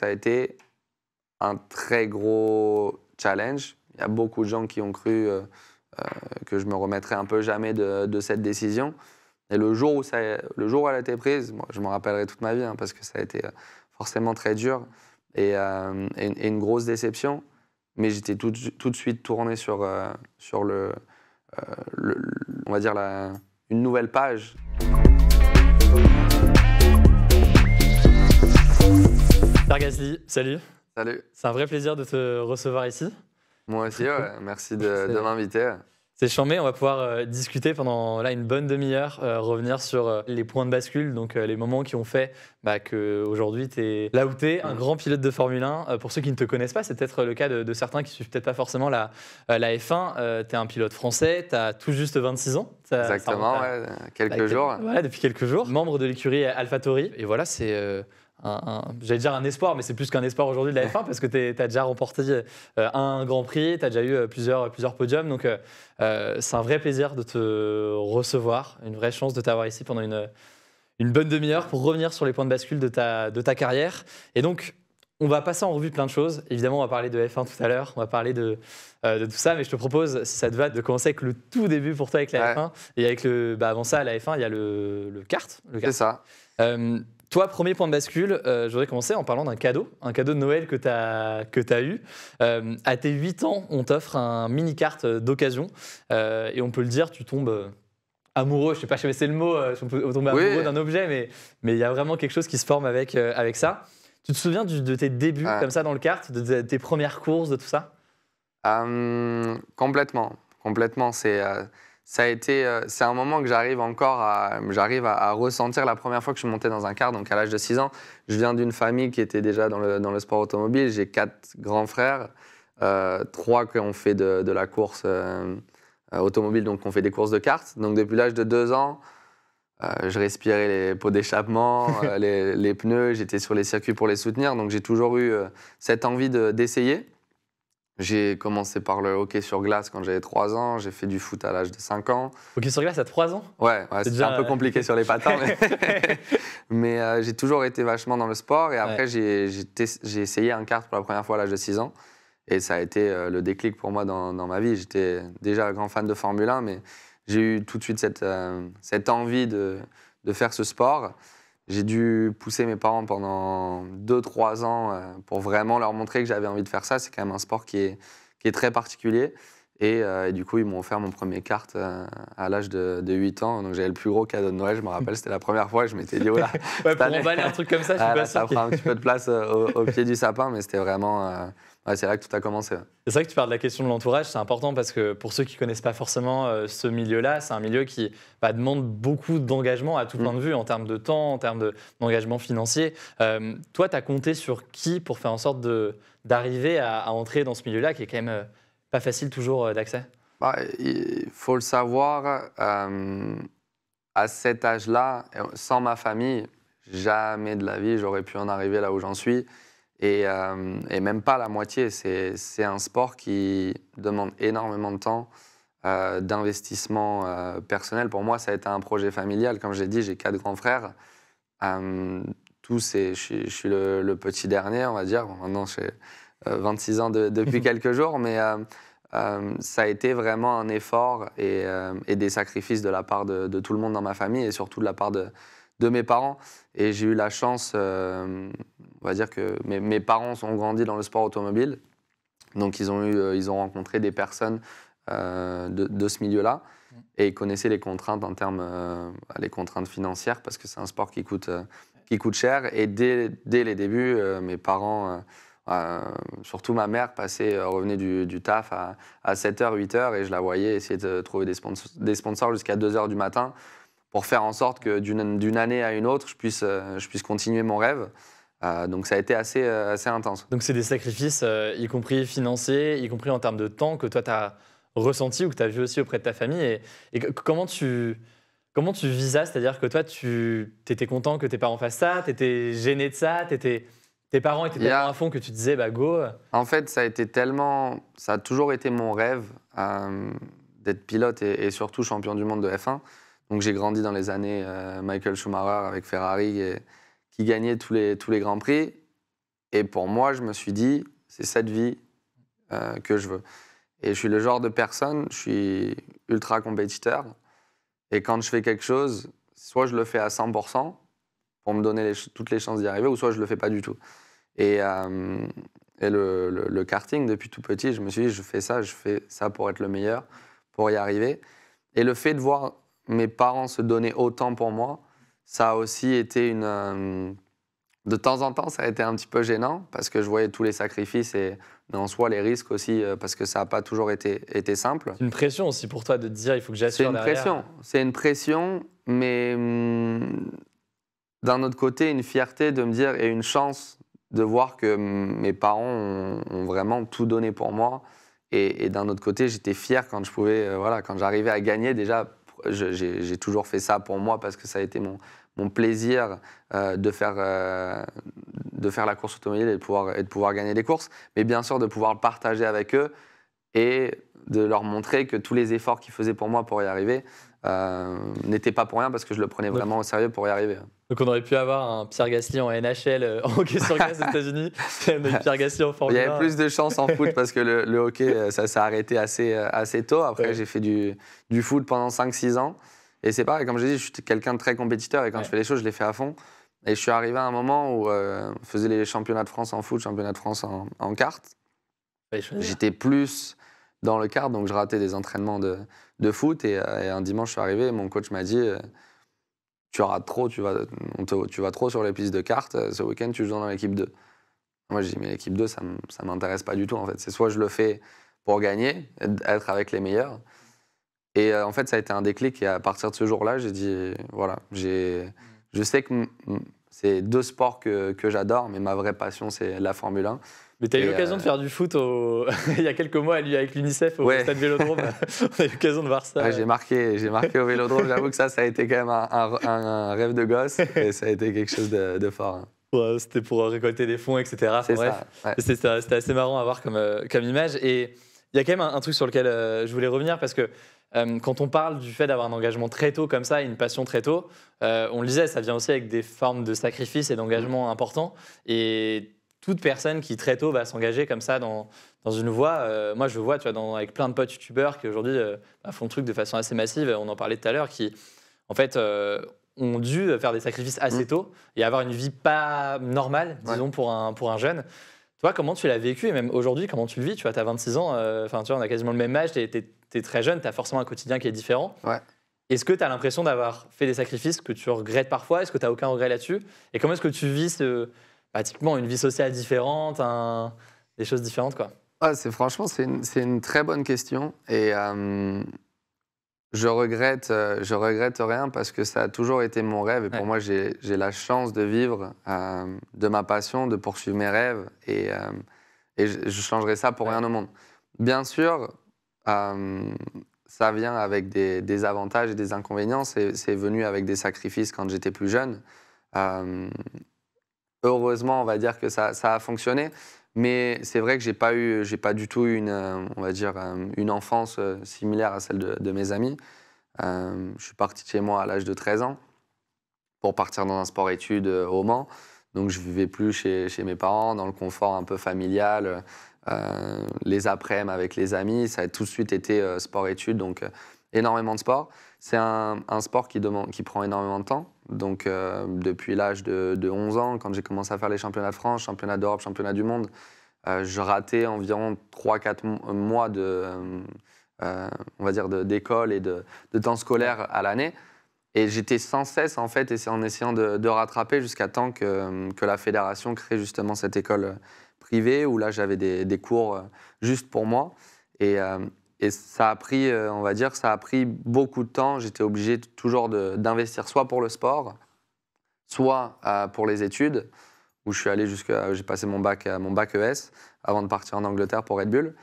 ça a été un très gros challenge. Il y a beaucoup de gens qui ont cru euh, euh, que je me remettrais un peu jamais de, cette décision. Et le jour où, ça, le jour où elle a été prise, moi, je m'en rappellerai toute ma vie hein, parce que ça a été euh, forcément très dur et, une grosse déception. Mais j'étais tout, de suite tourné sur, sur le, le, on va dire la, une nouvelle page. Pierre salut. Salut. C'est un vrai plaisir de te recevoir ici. Moi aussi, merci de, m'inviter. C'est mais on va pouvoir euh, discuter pendant là une bonne demi-heure, euh, revenir sur euh, les points de bascule, donc les moments qui ont fait bah, qu'aujourd'hui tu es là où tu es, un grand pilote de Formule 1. pour ceux qui ne te connaissent pas, c'est peut-être le cas de, certains qui suivent peut-être pas forcément la, la F1. tu es un pilote français, tu as tout juste 26 ans. Exactement, ouais, quelques jours. Voilà, depuis quelques jours. Membre de l'écurie AlphaTauri. Et voilà, c'est j'allais dire un espoir, mais c'est plus qu'un espoir aujourd'hui de la F1 parce que tu as déjà remporté euh, un Grand Prix, tu as déjà eu euh, plusieurs, plusieurs podiums. Donc, euh, c'est un vrai plaisir de te recevoir, une vraie chance de t'avoir ici pendant une, une bonne demi-heure pour revenir sur les points de bascule de ta, de ta carrière. Et donc, on va passer en revue plein de choses. Évidemment, on va parler de F1 tout à l'heure, on va parler de, de, tout ça, mais je te propose, si ça te va, de commencer avec le tout début pour toi avec la F1. Et avec le, bah avant ça, la F1, il y a le, le kart. Le C'est ça. Euh, toi, premier point de bascule, j'aurais euh, je voudrais commencer en parlant d'un cadeau, un cadeau de Noël que tu as, que eu. Euh, à tes 8 ans, on t'offre un mini-carte d'occasion. Euh, et on peut le dire, tu tombes amoureux, je sais pas si c'est le mot, si on amoureux d'un objet, mais il y a vraiment quelque chose qui se forme avec, avec ça. Tu te souviens de tes débuts ah. comme ça dans le kart, de, de tes premières courses, de tout ça Complètement, complètement. C'est euh, c'est un moment que j'arrive encore à, j'arrive à, ressentir la première fois que je suis monté dans un car, donc à l'âge de 6 ans. Je viens d'une famille qui était déjà dans le, dans le sport automobile. J'ai quatre grands frères, euh, trois qui ont fait de, la course euh, euh, automobile, donc on fait des courses de cartes. Donc depuis l'âge de 2 ans, je respirais les pots d'échappement, les, pneus, j'étais sur les circuits pour les soutenir. Donc j'ai toujours eu cette envie d'essayer. J'ai commencé par le hockey sur glace quand j'avais 3 ans, j'ai fait du foot à l'âge de 5 ans. Hockey sur glace à 3 ans Ouais, c'est déjà un peu compliqué sur les patins, mais, euh, j'ai toujours été vachement dans le sport. Et après, j'ai essayé un kart pour la première fois à l'âge de 6 ans. Et ça a été euh, le déclic pour moi dans, ma vie. J'étais déjà un grand fan de Formule 1, mais j'ai eu tout de suite cette, euh, envie de faire ce sport. J'ai dû pousser mes parents pendant 2-3 ans euh, pour vraiment leur montrer que j'avais envie de faire ça. C'est quand même un sport qui est, qui est très particulier. Et, euh, du coup, ils m'ont offert mon premier kart euh, à l'âge de, 8 ans. Donc, j'avais le plus gros cadeau de Noël. Je me rappelle, c'était la première fois. Je m'étais dit, voilà. ouais, pour emballer un truc comme ça, je suis ah, pas Ça prend un petit peu de place au, pied du sapin, mais c'était vraiment c'est là que tout a commencé. C'est vrai que tu parles de la question de l'entourage, c'est important parce que pour ceux qui connaissent pas forcément euh, ce milieu-là, c'est un milieu qui bah, demande beaucoup d'engagement à tout mm. point de vue, en termes de temps, en termes d'engagement financier. Euh, toi, tu as compté sur qui pour faire en sorte d'arriver à, entrer dans ce milieu-là qui est quand même euh, pas facile toujours d'accès bah, Il faut le savoir, à cet âge-là, sans ma famille, jamais de la vie j'aurais pu en arriver là où j'en suis. Euh, et, même pas la moitié. C'est un sport qui demande énormément de temps, euh, d'investissement euh, personnel. Pour moi, ça a été un projet familial. Comme j'ai dit, j'ai quatre grands frères. tous, je, suis, le, petit dernier, on va dire. maintenant, j'ai 26 ans depuis quelques jours, mais ça a été vraiment un effort et, des sacrifices de la part de tout le monde dans ma famille et surtout de la part de, de mes parents. Et j'ai eu la chance, euh, on va dire que mes, parents ont grandi dans le sport automobile. Donc ils ont, eu, euh, ils ont rencontré des personnes euh, de, ce milieu-là. Et ils connaissaient les contraintes en termes, les contraintes financières, parce que c'est un sport qui coûte, qui coûte cher. Et dès, les débuts, mes parents... surtout ma mère passait, revenait du, taf à, à, 7h, 8h et je la voyais essayer de trouver des, des sponsors jusqu'à 2h du matin pour faire en sorte que d'une année à une autre, je puisse, euh, je puisse continuer mon rêve. Euh, donc ça a été assez, euh, assez intense. Donc c'est des sacrifices, y compris financiers, y compris en termes de temps, que toi tu as ressenti ou que tu as vu aussi auprès de ta famille. Et, comment tu... Comment tu visas, C'est-à-dire que toi, tu étais content que tes parents fassent ça, tu étais gêné de ça, étais, tes parents étaient tellement à fond que tu disais, bah go. En fait, ça a été tellement. Ça a toujours été mon rêve d'être pilote et, surtout champion du monde de F1. Donc j'ai grandi dans les années euh, Michael Schumacher avec Ferrari qui gagnait tous les, tous les grands prix. Et pour moi, je me suis dit, c'est cette vie euh, que je veux. Et je suis le genre de personne, je suis ultra compétiteur. Et quand je fais quelque chose, soit je le fais à 100% pour me donner toutes les chances d'y arriver, ou soit je le fais pas du tout. Et, euh, et le, le, karting, depuis tout petit, je me suis dit, je fais ça, je fais ça pour être le meilleur, pour y arriver. Et le fait de voir mes parents se donnaient autant pour moi, ça a aussi été une. Euh, de temps en temps, ça a été un petit peu gênant parce que je voyais tous les sacrifices et en soi les risques aussi euh, parce que ça n'a pas toujours été, été simple. C'est une pression aussi pour toi de te dire il faut que j'assure. C'est une pression, c'est une pression, mais hmm, d'un autre côté une fierté de me dire et une chance de voir que hmm, mes parents ont, vraiment tout donné pour moi. Et, d'un autre côté, j'étais fier quand je pouvais, euh, voilà, quand j'arrivais à gagner déjà j'ai toujours fait ça pour moi parce que ça a été mon, plaisir euh, euh, de, faire, la course automobile et de, pouvoir, et de pouvoir gagner les courses, mais bien sûr de pouvoir le partager avec eux et de leur montrer que tous les efforts qu'ils faisaient pour moi pour y arriver, euh, n'était pas pour rien parce que je le prenais vraiment au sérieux pour y arriver. Donc on aurait pu avoir un Pierre Gasly en NHL, euh, en hockey sur glace aux États-Unis, Pierre Gasly Il y avait plus de chance en foot parce que le, hockey, euh, ça s'est arrêté assez, assez tôt. Après, j'ai fait du, du, foot pendant 5-6 ans. Et c'est pareil, comme je dis, je suis quelqu'un de très compétiteur et quand je fais les choses, je les fais à fond. Et je suis arrivé à un moment où on faisait les championnats de France en foot, championnats de France en, en J'étais plus dans le quart, donc je ratais des entraînements de, de foot. Euh, et, un dimanche, je suis arrivé mon coach m'a dit euh, Tu rates trop, tu vas, tu vas trop sur les pistes de cartes. Euh, ce week-end, tu joues dans l'équipe 2. Moi, j'ai dit Mais l'équipe 2, ça ne m'intéresse pas du tout, en fait. C'est soit je le fais pour gagner, être avec les meilleurs. Et en fait, ça a été un déclic. Et à partir de ce jour-là, j'ai dit Voilà, Je sais que c'est deux sports que, que j'adore, mais ma vraie passion, c'est la Formule 1. Mais tu eu l'occasion de euh, faire du foot il y a quelques mois avec l'UNICEF au stade Vélodrome. On a eu l'occasion de voir ça. j'ai marqué, j'ai marqué au Vélodrome. J'avoue que ça, ça a été quand même un, rêve de gosse et ça a été quelque chose de, fort. Hein. Ouais, c'était pour récolter des fonds, etc. C'est bref, c'était assez marrant à voir comme, euh, comme image. Et il y a quand même un, truc sur lequel euh, je voulais revenir parce que quand on parle du fait d'avoir un engagement très tôt comme ça une passion très tôt, on le disait, ça vient aussi avec des formes de sacrifice et d'engagement importants. Et toute personne qui très tôt va s'engager comme ça dans, dans une voie. Euh, moi, je vois, tu dans, avec plein de potes youtubeurs qui aujourd'hui euh, bah, font le truc de façon assez massive. On en parlait tout à l'heure, qui, en fait, euh, ont dû faire des sacrifices assez mm. tôt et avoir une vie pas normale, disons, pour, un, pour un jeune. Toi, comment tu l'as vécu et même aujourd'hui, comment tu le vis Tu vois, as 26 ans, enfin, tu vois, on a quasiment le même âge, tu es, très jeune, tu as forcément un quotidien qui est différent. Est-ce que tu as l'impression d'avoir fait des sacrifices que tu regrettes parfois Est-ce que tu n'as aucun regret là-dessus Et comment est-ce que tu vis ce, bah, Pratiquement une vie sociale différente, des choses différentes quoi. Ah, c'est franchement c'est une, très bonne question et euh, je regrette euh, je regrette rien parce que ça a toujours été mon rêve et pour moi j'ai la chance de vivre euh, de ma passion, de poursuivre mes rêves et, et je, changerai ça pour rien au monde. Bien sûr ça vient avec des, avantages et des inconvénients. C'est venu avec des sacrifices quand j'étais plus jeune heureusement, on va dire que ça, a fonctionné. Mais c'est vrai que j'ai pas eu, j'ai pas du tout une, euh, on va dire, euh, une enfance euh, similaire à celle de, mes amis. je suis parti de chez moi à l'âge de 13 ans pour partir dans un sport-études au Mans. Donc je vivais plus chez, mes parents, dans le confort un peu familial. les après-midi avec les amis, ça a tout de suite été sport-études, donc énormément de sport. C'est un, un, sport qui, demande, qui prend énormément de temps. Donc euh, depuis l'âge de, 11 ans, quand j'ai commencé à faire les championnats de France, championnats d'Europe, championnats du monde, euh, je ratais environ 3-4 euh, mois de, on va dire d'école et de, temps scolaire à l'année. Et j'étais sans cesse en fait en essayant de, rattraper jusqu'à temps que, la fédération crée justement cette école privée où là j'avais des, cours juste pour moi. Et, et ça a pris, euh, on va dire, ça a pris beaucoup de temps. J'étais obligé toujours d'investir soit pour le sport, soit euh, pour les études, où je suis allé jusqu'à, euh, j'ai passé mon bac, mon bac ES avant de partir en Angleterre pour Red Bull.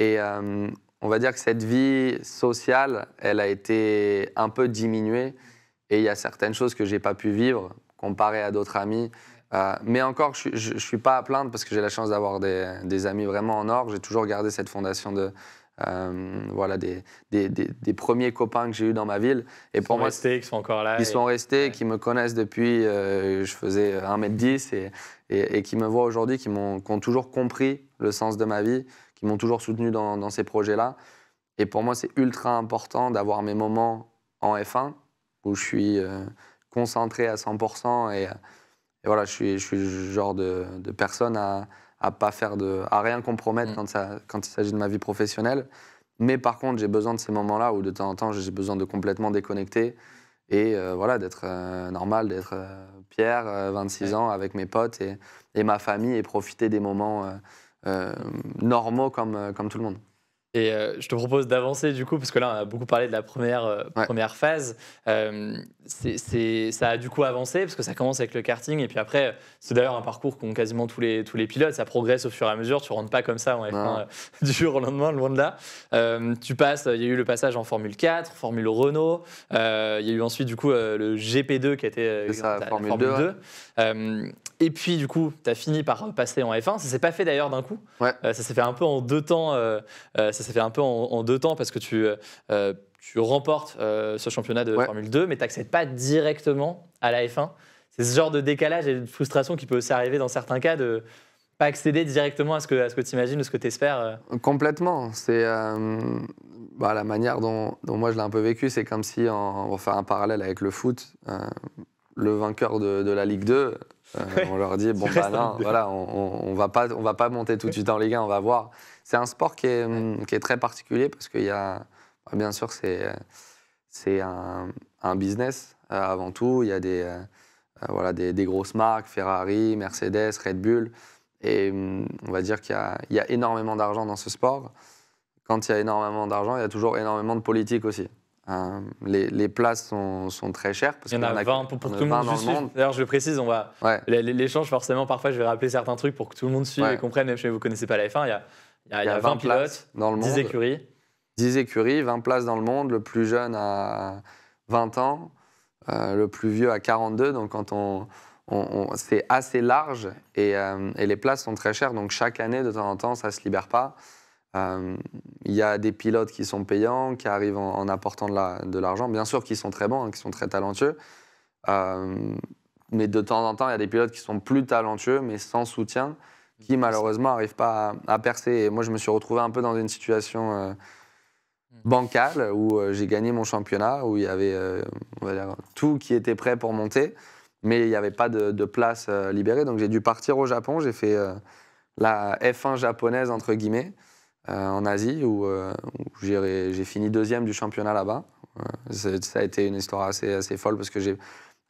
Et on va dire que cette vie sociale, elle a été un peu diminuée. Et il y a certaines choses que j'ai pas pu vivre comparé à d'autres amis. mais encore, je ne suis pas à plaindre parce que j'ai la chance d'avoir des, des, amis vraiment en or. J'ai toujours gardé cette fondation de, euh, voilà, des, premiers copains que j'ai eu dans ma ville. Et pour sont moi, restés, qui sont encore là. Ils sont restés, qui me connaissent depuis, euh, je faisais 1m10 et, qui me voient aujourd'hui, qui, m'ont, ont toujours compris le sens de ma vie, qui m'ont toujours soutenu dans, ces projets-là. Et pour moi, c'est ultra important d'avoir mes moments en F1 où je suis euh, concentré à 100% et, voilà, je suis, je le genre de, de personne à à pas faire de, à rien compromettre mm. quand, ça, quand il s'agit de ma vie professionnelle. Mais par contre, j'ai besoin de ces moments-là où de temps en temps, j'ai besoin de complètement déconnecter et euh, voilà, d'être euh, normal, d'être euh, Pierre, 26 ans, avec mes potes et, et, ma famille et profiter des moments normaux comme, comme tout le monde. Et euh, je te propose d'avancer du coup, parce que là, on a beaucoup parlé de la première, euh, première phase. Euh, c'est, ça a du coup avancé, parce que ça commence avec le karting, et puis après, c'est d'ailleurs un parcours qu'ont quasiment tous les, tous les pilotes. Ça progresse au fur et à mesure, tu rentres pas comme ça en F1 du jour au lendemain, loin de là. tu passes, il y a eu le passage en Formule 4, Formule Renault, il y a eu ensuite du coup le GP2 qui a été Formule, 2. et puis du coup, tu as fini par passer en F1. Ça s'est pas fait d'ailleurs d'un coup. ça s'est fait un peu en deux temps. Ça ça fait un peu en, deux temps parce que tu, euh, euh, remportes euh, ce championnat de Formule 2, mais tu n'accèdes pas directement à la F1. C'est ce genre de décalage et de frustration qui peut aussi arriver dans certains cas de pas accéder directement à ce que, tu imagines ou ce que tu espères. Complètement. C'est bah, la manière dont, moi je l'ai un peu vécu. C'est comme si, on va faire un parallèle avec le foot, le vainqueur de la Ligue 2 euh, on leur dit, bon, bah non, voilà, on, on, va pas, on va pas monter tout de suite en Ligue 1, on va voir. C'est un sport qui est, hum, très particulier parce qu'il y a, bah, bien sûr, c'est un, business euh, avant tout. Il y a euh, des, grosses marques, Ferrari, Mercedes, Red Bull. Et hum, on va dire qu'il y, y a énormément d'argent dans ce sport. Quand il y a énormément d'argent, il y a toujours énormément de politique aussi. Euh, les, places sont, très chères. Parce il y en a, 20 pour, tout le monde D'ailleurs, je précise, on va l'échange forcément. Parfois, je vais rappeler certains trucs pour que tout le monde suive et comprenne. Même si vous connaissez pas la F1, il y a, 20, places pilotes, dans le 10 écuries. 10 écuries, 20 places dans le monde. Le plus jeune à 20 ans, euh, le plus vieux à 42. Donc, quand on, c'est assez large et, euh, et les places sont très chères. Donc, chaque année, de temps en temps, ça se libère pas. Euh, il y a des pilotes qui sont payants, qui arrivent en, apportant de l'argent, bien sûr qu'ils sont très bons, hein, qui sont très talentueux. Euh, mais de temps en temps, il y a des pilotes qui sont plus talentueux, mais sans soutien, qui mmh. malheureusement n'arrivent pas à, percer. Et moi, je me suis retrouvé un peu dans une situation euh, bancale où j'ai gagné mon championnat, où il y avait tout qui était prêt pour monter, mais il n'y avait pas de, place libérée. Donc j'ai dû partir au Japon, j'ai fait la F1 japonaise, entre guillemets. Euh, en Asie où, euh, j'ai fini deuxième du championnat là-bas. Euh, ça a été une histoire assez, assez folle parce que j'ai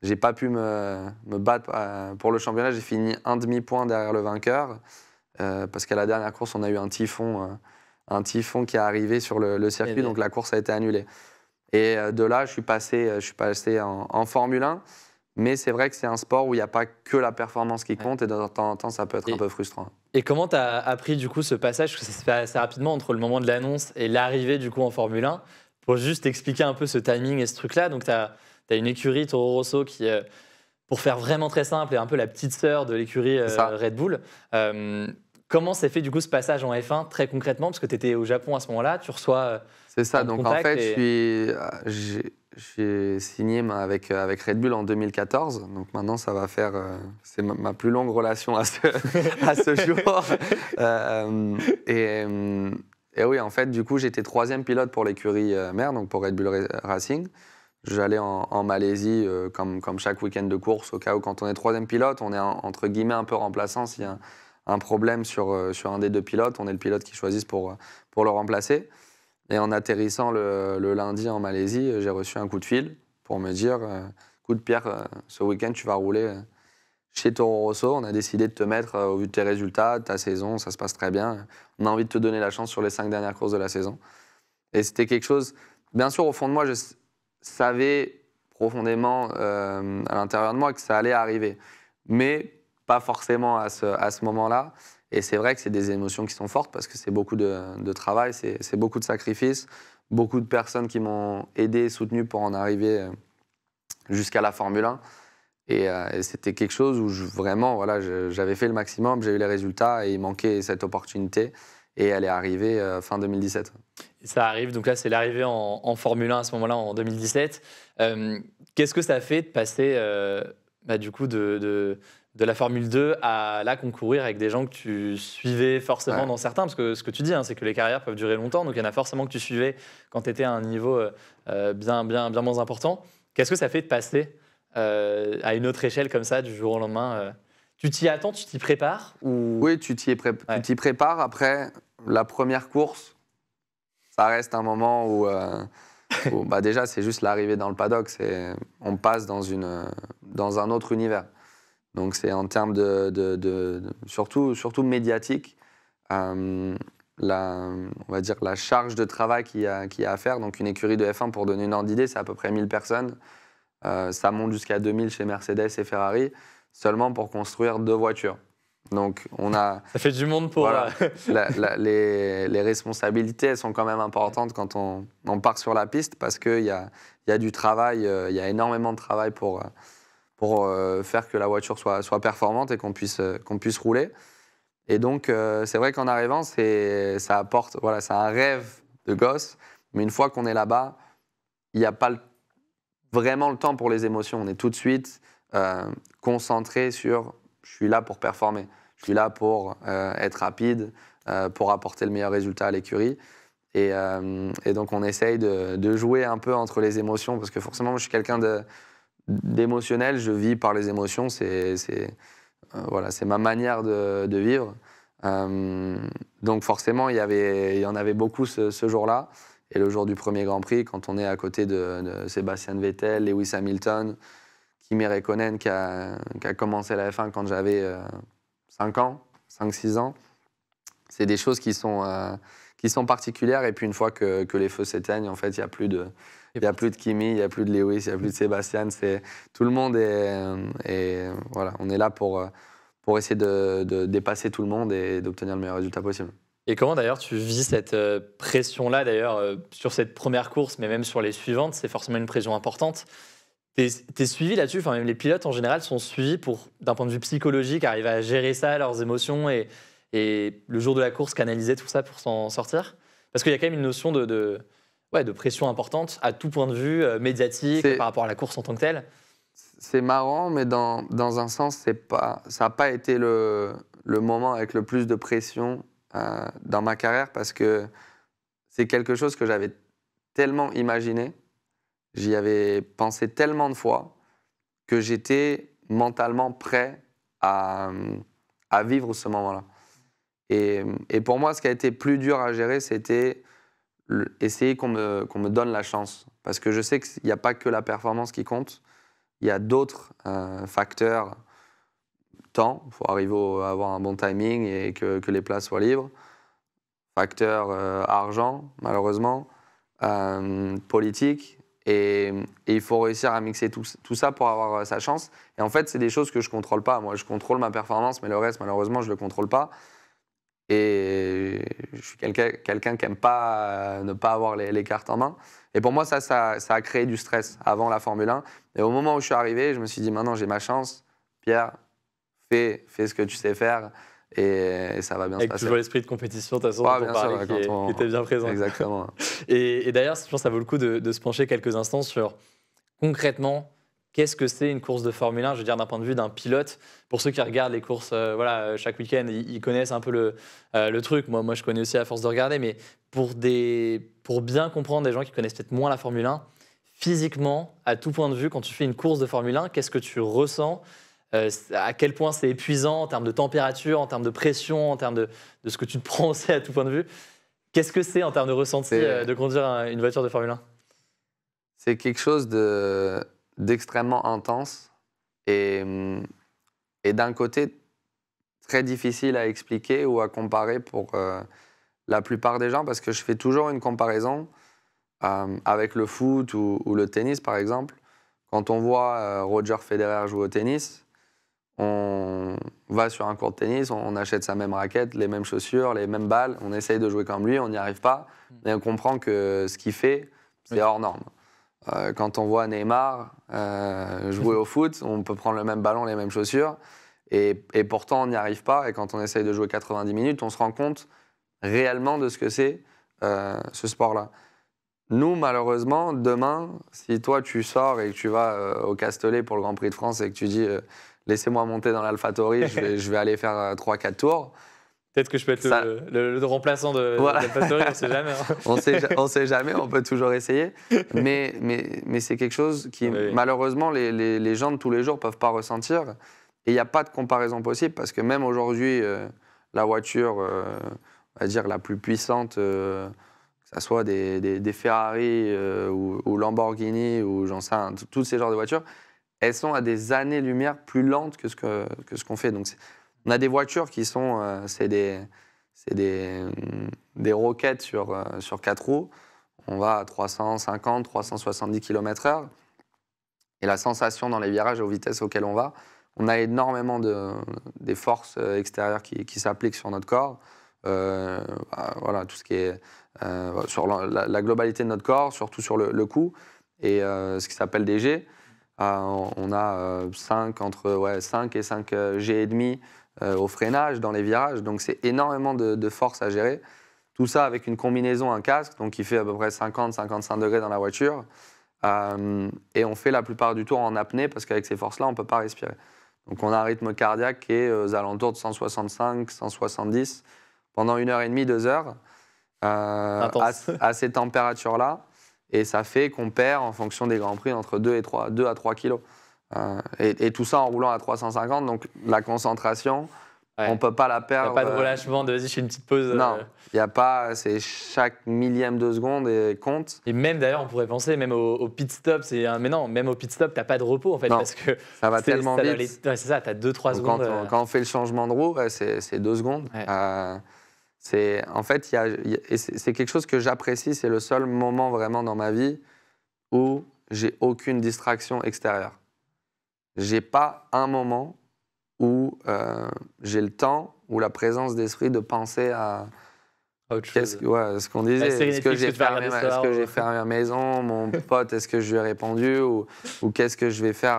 n'ai pas pu me, battre pour le championnat. J'ai fini un demi-point derrière le vainqueur parce qu'à la dernière course, on a eu un typhon, un typhon qui est arrivé sur le, circuit, eh ben. donc la course a été annulée. Et de là, je suis passé, je suis passé en Formule 1. Mais c'est vrai que c'est un sport où il n'y a pas que la performance qui compte et de temps en temps, ça peut être un peu frustrant. Et comment tu as appris du coup ce passage, parce que ça fait assez rapidement entre le moment de l'annonce et l'arrivée du coup en Formule 1, pour juste expliquer un peu ce timing et ce truc-là. Donc tu as, une écurie Toro Rosso qui, euh, pour faire vraiment très simple, est un peu la petite sœur de l'écurie euh, Red Bull. Euh, comment s'est fait du coup ce passage en F1 très concrètement Parce que tu étais au Japon à ce moment-là, tu reçois. C'est ça, donc en fait, je suis j'ai signé avec, euh, avec Red Bull en 2014. Donc maintenant, ça va faire. Euh, c'est ma, plus longue relation à ce, à ce jour. Euh, et, oui, en fait, du coup, j'étais troisième pilote pour l'écurie mère, donc pour Red Bull Racing. J'allais en, en, Malaisie comme, comme chaque week-end de course, au cas où, quand on est troisième pilote, on est entre guillemets un peu remplaçant. S'il y a un, un problème sur, sur un des deux pilotes, on est le pilote qui choisissent pour, pour le remplacer. Et en atterrissant le, lundi en Malaisie, euh, j'ai reçu un coup de fil pour me dire euh, coup de pierre, euh, ce week-end, tu vas rouler chez Toro Rosso. On a décidé de te mettre au vu de tes résultats, de ta saison, ça se passe très bien. On a envie de te donner la chance sur les cinq dernières courses de la saison. Et c'était quelque chose. Bien sûr, au fond de moi, je savais profondément à l'intérieur de moi que ça allait arriver, mais pas forcément à ce moment-là. Et c'est vrai que c'est des émotions qui sont fortes parce que c'est beaucoup de, travail, c'est beaucoup de sacrifices, beaucoup de personnes qui m'ont aidé, soutenu pour en arriver euh, jusqu'à la Formule 1. Euh, et, c'était quelque chose où je, vraiment, voilà, j'avais fait le maximum, j'ai eu les résultats et il manquait cette opportunité. Et elle est arrivée euh, fin 2017. ça arrive, donc là c'est l'arrivée en, Formule 1 à ce moment-là en 2017. Qu'est-ce que ça fait de passer bah, du coup de, de de la Formule 2 à là concourir avec des gens que tu suivais forcément dans certains, parce que ce que tu dis, hein, c'est que les carrières peuvent durer longtemps, donc il y en a forcément que tu suivais quand tu étais à un niveau euh, euh, bien, bien, bien moins important. Qu'est-ce que ça fait de passer euh, à une autre échelle comme ça du jour au lendemain Tu t'y attends, tu t'y prépares Oui, tu t'y pré t'y prépares. Après, la première course, ça reste un moment où... Bah, déjà, c'est juste l'arrivée dans le paddock. On passe dans, une, dans un autre univers. Donc c'est en termes de, surtout, surtout médiatique, euh, la, on va dire la charge de travail qu'il y, a, a à faire. Donc une écurie de F1, pour donner une ordre d'idée, c'est à peu près 1000 personnes. Euh, ça monte jusqu'à 2000 chez Mercedes et Ferrari, seulement pour construire deux voitures. Donc on a... Ça fait du monde pour... Euh, les, responsabilités, elles sont quand même importantes quand on, part sur la piste parce qu'il y a, y a, du travail, il y a énormément de travail pour pour euh, faire que la voiture soit, soit performante et qu'on puisse, euh, qu'on puisse rouler. Et donc, euh, c'est vrai qu'en arrivant, c'est, ça apporte, voilà, c'est un rêve de gosse, mais une fois qu'on est là-bas, il n'y a pas vraiment le temps pour les émotions. On est tout de suite concentré sur je suis là pour performer, je suis là pour être rapide, pour apporter le meilleur résultat à l'écurie. Et, et donc, on essaye de, de, jouer un peu entre les émotions, parce que forcément, je suis quelqu'un de d'émotionnel, je vis par les émotions. C'est euh, voilà, c'est ma manière de, vivre. Euh, donc forcément, il y, en avait beaucoup ce, jour-là. Et le jour du premier Grand Prix, quand on est à côté de, de Sébastien Vettel, Lewis Hamilton, Kimi Räikkönen, qui a, qui a commencé la F1 quand j'avais 5 euh, ans, 5-6 ans, c'est des choses qui sont, qui sont particulières. Et puis une fois que, les feux s'éteignent, en fait, il n'y a plus de il n'y a plus de Kimi, il n'y a plus de Lewis, il n'y a plus de Sébastien. C'est, tout le monde est, et voilà, on est là pour, pour essayer de, dépasser tout le monde et d'obtenir le meilleur résultat possible. Et comment d'ailleurs tu vis cette euh, pression-là, d'ailleurs, euh, sur cette première course, mais même sur les suivantes C'est forcément une pression importante. T'es es suivi là-dessus, enfin, les pilotes en général sont suivis pour, d'un point de vue psychologique, arriver à gérer ça, leurs émotions et, et le jour de la course, canaliser tout ça pour s'en sortir Parce qu'il y a quand même une notion de de pression importante à tout point de vue, euh, médiatique, par rapport à la course en tant que telle. C'est marrant, mais dans, dans un sens, pas, ça n'a pas été le, le, moment avec le plus de pression euh, dans ma carrière parce que c'est quelque chose que j'avais tellement imaginé, j'y avais pensé tellement de fois que j'étais mentalement prêt à, à vivre ce moment-là. Et, et, pour moi, ce qui a été plus dur à gérer, c'était essayer qu'on me, donne la chance. Parce que je sais qu'il n'y a pas que la performance qui compte, il y a d'autres euh, facteurs. Temps, il faut arriver à avoir un bon timing et que, les places soient libres. Facteur euh, argent, malheureusement, euh, politique. Et, il faut réussir à mixer tout, tout ça pour avoir sa chance. Et en fait, c'est des choses que je ne contrôle pas. Moi, je contrôle ma performance, mais le reste, malheureusement, je ne le contrôle pas. Et je suis quelqu'un qui n'aime pas euh, ne pas avoir les, cartes en main. Et pour moi, ça, ça, a créé du stress avant la Formule 1. Et au moment où je suis arrivé, je me suis dit, maintenant j'ai ma chance. Pierre, fais, fais ce que tu sais faire et, ça va bien se passer. Avec toujours l'esprit de compétition, de toute façon, pour dont Tu était bien présent. Exactement. et, d'ailleurs, je pense que ça vaut le coup de se pencher quelques instants sur concrètement qu'est-ce que c'est une course de Formule 1, je veux dire d'un point de vue d'un pilote. Pour ceux qui regardent les courses, euh, voilà, chaque week-end, ils, connaissent un peu euh, le, truc. Moi, moi, je connais aussi à force de regarder, mais pour, des, pour bien comprendre des gens qui connaissent peut-être moins la Formule 1, physiquement, à tout point de vue, quand tu fais une course de Formule 1, qu'est-ce que tu ressens euh, à quel point c'est épuisant en termes de température, en termes de pression, en termes de, de ce que tu te prends aussi à tout point de vue. Qu'est-ce que c'est en termes de ressenti de conduire une voiture de Formule 1 C'est quelque chose de d'extrêmement intense hum, et, d'un côté très difficile à expliquer ou à comparer pour euh, la plupart des gens parce que je fais toujours une comparaison euh, avec le foot ou, le tennis par exemple. Quand on voit euh, Roger Federer jouer au tennis, on va sur un court de tennis, on, achète sa même raquette, les mêmes chaussures, les mêmes balles, on essaye de jouer comme lui, on n'y arrive pas et mmh. on comprend que ce qu'il fait, c'est hors norme. Euh, quand on voit Neymar euh, jouer au foot, on peut prendre le même ballon, les mêmes chaussures, et, pourtant on n'y arrive pas. Et quand on essaye de jouer 90 minutes, on se rend compte réellement de ce que c'est euh, ce sport-là. Nous, malheureusement, demain, si toi tu sors et que tu vas au Castellet pour le Grand Prix de France et que tu dis laissez-moi monter dans l'Alphatori, je, je, vais aller faire 3-4 tours. Peut-être que je peux être le, remplaçant de, on ne sait jamais. Hein. on ne sait jamais, on peut toujours essayer. Mais, c'est quelque chose qui, ah malheureusement, les, gens de tous les jours ne peuvent pas ressentir. Et il n'y a pas de comparaison possible parce que même aujourd'hui, euh, la voiture, euh, on va dire, la plus puissante, euh, que ce soit des, Ferrari ou, Lamborghini ou j'en sais tous ces genres de voitures, elles sont à des années-lumière plus lentes que ce qu'on fait. Donc, on a des voitures qui sont. Euh, c'est des, des, hum, des, roquettes sur, euh, sur quatre roues. On va à 350, 370 km/h. Et la sensation dans les virages aux vitesses auxquelles on va, on a énormément de, des forces euh, extérieures qui, qui s'appliquent sur notre corps. Bah, voilà, tout ce qui est sur la, globalité de notre corps, surtout sur le, cou, et ce qui s'appelle des G. on a 5, entre ouais, 5 et 5 G et demi euh, au freinage, dans les virages. Donc c'est énormément de, force à gérer. Tout ça avec une combinaison, un casque, donc il fait à peu près 50-55 degrés dans la voiture. Euh, et on fait la plupart du tour en apnée parce qu'avec ces forces-là, on ne peut pas respirer. Donc on a un rythme cardiaque qui est euh, aux alentours de 165-170 pendant une heure et demie, deux heures, à, ces températures-là. Et ça fait qu'on perd en fonction des grands prix entre 2, et 3, 2 à 3 kilos. Euh, et, tout ça en roulant à 350, donc la concentration, on ne peut pas la perdre. Il n'y a pas de euh, relâchement de vas-y, je fais une petite pause. Non, il euh. n'y a pas, c'est chaque millième de seconde et compte. Et même d'ailleurs, on pourrait penser, même au, pit stop, c'est mais non, même au pit stop, tu n'as pas de repos en fait, parce que ça va tellement vite. c'est ça, tu as 2-3 secondes. Quand on, fait le changement de roue, c'est 2 secondes. en fait, c'est quelque chose que j'apprécie, c'est le seul moment vraiment dans ma vie où j'ai aucune distraction extérieure j'ai pas un moment où euh, j'ai le temps ou la présence d'esprit de penser à autre -ce, qu'on disait, est-ce que j'ai fermé, à ma maison, mon pote, est-ce que je lui ai répondu ou, qu'est-ce que je vais faire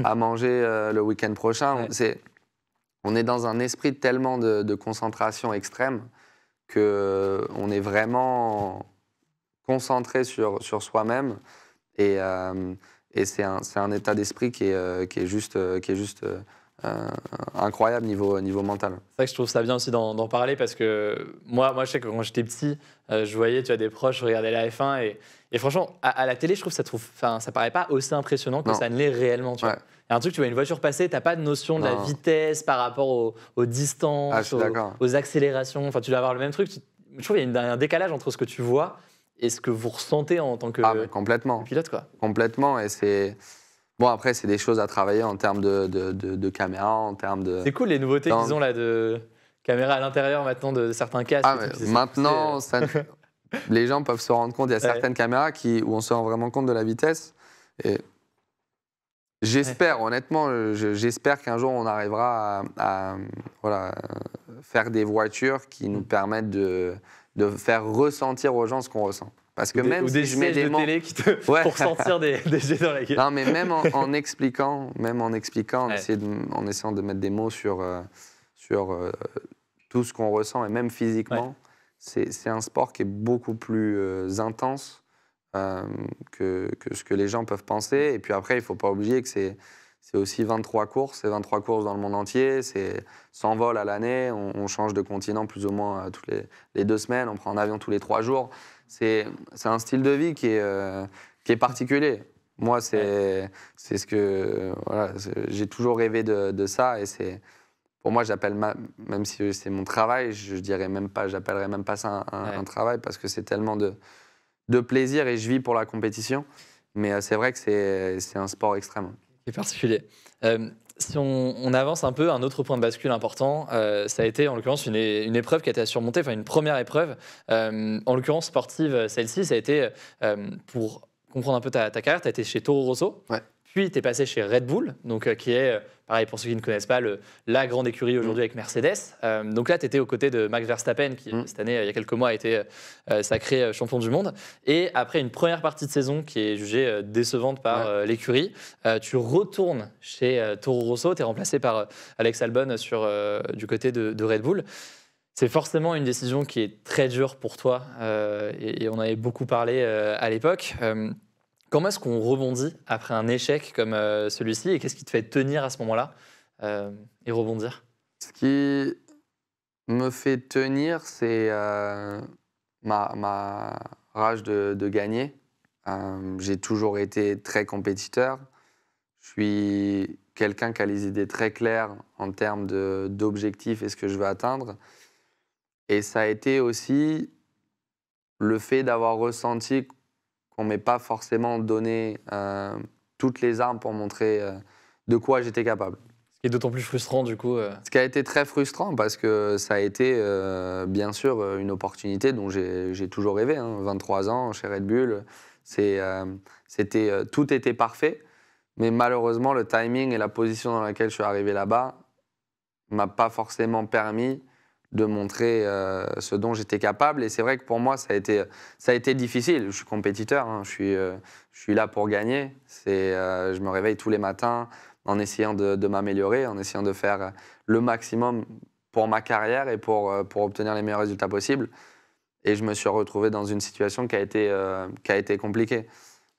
à, manger euh, le week-end prochain C'est, On est dans un esprit tellement de, concentration extrême que on est vraiment concentré sur, sur soi-même et euh, et c'est un, état d'esprit qui, est juste, euh, qui est juste euh, euh, incroyable niveau, niveau mental. C'est vrai que je trouve ça bien aussi d'en parler parce que moi, moi, je sais que quand j'étais petit, je voyais tu as des proches regarder la F1 et, et franchement, à, la télé, je trouve que ça, trouve, ça paraît pas aussi impressionnant que ça ne l'est réellement. Tu vois. Il y a un truc, tu vois une voiture passer, tu n'as pas de notion de la vitesse par rapport aux distances, ah, aux, accélérations. Enfin, tu dois avoir le même truc. Tu, je trouve qu'il y a un décalage entre ce que tu vois et ce que vous ressentez en tant que ah, complètement. pilote. Quoi. Complètement. Et c'est. Bon, après, c'est des choses à travailler en termes de, de, caméra, en termes de. C'est cool les nouveautés qu'ils ont là de caméra à l'intérieur maintenant de, certains casques. Ah, maintenant, les gens peuvent se rendre compte. Il y a certaines caméras qui, où on se rend vraiment compte de la vitesse. Et j'espère, honnêtement, j'espère qu'un jour on arrivera à, faire des voitures qui nous mm. permettent de de faire ressentir aux gens ce qu'on ressent. Parce que même si je mets des de mots... télé qui te... pour sentir des, des dans la gueule. Non, mais même en, expliquant, même en expliquant, en, en, essayant de mettre des mots sur, euh, sur euh, tout ce qu'on ressent et même physiquement, c'est, un sport qui est beaucoup plus euh, intense que, que, ce que les gens peuvent penser. Et puis après, il faut pas oublier que c'est c'est aussi 23 courses, c'est 23 courses dans le monde entier, c'est 100 vols à l'année, on, change de continent plus ou moins euh, toutes les, deux semaines, on prend un avion tous les trois jours. C'est un style de vie qui est, euh, qui est particulier. Moi, c'est c'est ce que j'ai toujours rêvé de, ça et c'est pour moi j'appelle même si c'est mon travail, je dirais même pas, j'appellerais même pas ça un, travail parce que c'est tellement de de plaisir et je vis pour la compétition. Mais euh, c'est vrai que c'est un sport extrême particulier. Euh, si on, avance un peu, un autre point de bascule important, euh, ça a été en l'occurrence une, épreuve qui a été surmontée, enfin une première épreuve, euh, en l'occurrence sportive, celle-ci, ça a été pour comprendre un peu ta, ta carrière, tu as été chez Toro Rosso, ouais. Puis, tu es passé chez Red Bull, donc, euh, qui est, euh, pareil pour ceux qui ne connaissent pas, le, la grande écurie aujourd'hui mm. avec Mercedes. Euh, donc là, tu étais aux côtés de Max Verstappen, qui mm. cette année, il y a quelques mois, a été sacré champion du monde. Et après une première partie de saison qui est jugée décevante par l'écurie, tu retournes chez Toro Rosso, tu es remplacé par Alex Albon sur, du côté de, Red Bull. C'est forcément une décision qui est très dure pour toi, et, et, on avait beaucoup parlé à l'époque. Comment est-ce qu'on rebondit après un échec comme euh, celui-ci et qu'est-ce qui te fait tenir à ce moment-là euh, et rebondir Ce qui me fait tenir, c'est euh, ma, rage de, de gagner. J'ai toujours été très compétiteur. Je suis quelqu'un qui a les idées très claires en termes d'objectifs et ce que je veux atteindre. Et ça a été aussi le fait d'avoir ressenti qu'on m'ait pas forcément donné euh, toutes les armes pour montrer euh, de quoi j'étais capable. Ce qui est d'autant plus frustrant du coup. Euh. Ce qui a été très frustrant parce que ça a été bien sûr une opportunité dont j'ai toujours rêvé. 23 hein. ans chez Red Bull, c'était tout était parfait, mais malheureusement le timing et la position dans laquelle je suis arrivé là-bas m'a pas forcément permis de montrer euh, ce dont j'étais capable. Et c'est vrai que pour moi, ça a été, ça a été difficile. Je suis compétiteur, hein. je, suis, euh, je suis là pour gagner. C'est, euh, je me réveille tous les matins en essayant de, m'améliorer, en essayant de faire le maximum pour ma carrière et pour, pour obtenir les meilleurs résultats possibles. Et je me suis retrouvé dans une situation qui a été, qui a été compliquée.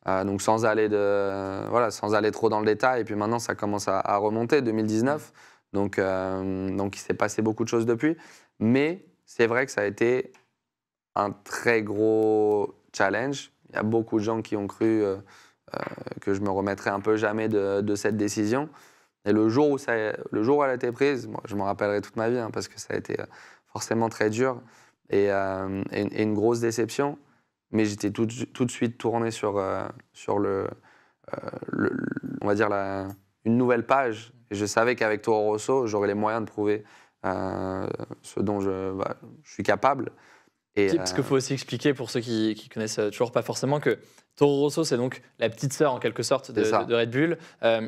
donc sans aller, de, voilà, sans aller trop dans le détail, et puis maintenant ça commence à, à remonter, 2019. Donc, donc il s'est passé beaucoup de choses depuis. Mais c'est vrai que ça a été un très gros challenge. Il y a beaucoup de gens qui ont cru euh, euh, que je me remettrais un peu jamais de, cette décision. Et le jour où, ça, le jour où elle a été prise, moi, je m'en rappellerai toute ma vie hein, parce que ça a été euh, forcément très dur et, une grosse déception. Mais j'étais tout, de suite tourné sur, sur le, on va dire la, une nouvelle page. je savais qu'avec Toro Rosso, j'aurais les moyens de prouver euh, ce dont je, bah, je, suis capable. Et, parce qu'il euh, faut aussi expliquer pour ceux qui, qui connaissent euh, toujours pas forcément que Toro Rosso, c'est donc la petite sœur en quelque sorte de, de, Red Bull.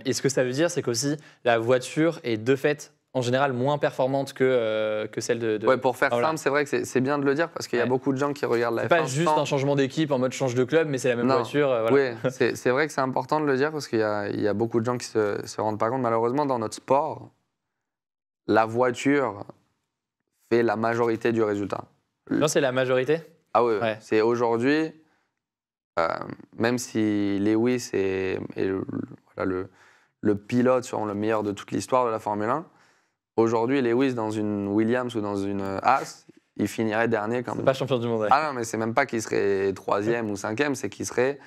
et ce que ça veut dire, c'est qu'aussi la voiture est de fait en général moins performante que, que celle de, de... Ouais, pour faire simple, c'est vrai que c'est bien de le dire parce qu'il y a beaucoup de gens qui regardent la F1. pas juste un changement d'équipe en mode change de club, mais c'est la même voiture. Oui, c'est vrai que c'est important de le dire parce qu'il y, y, a beaucoup de gens qui se, se rendent pas compte. Malheureusement, dans notre sport, la voiture fait la majorité du résultat. Non, c'est la majorité Ah oui, ouais. c'est aujourd'hui, euh, même si Lewis est, le, pilote, sur le meilleur de toute l'histoire de la Formule 1, aujourd'hui, Lewis dans une Williams ou dans une Haas, il finirait dernier quand même. pas champion du monde. Ah non, mais c'est même pas qu'il serait troisième ou cinquième, c'est qu'il serait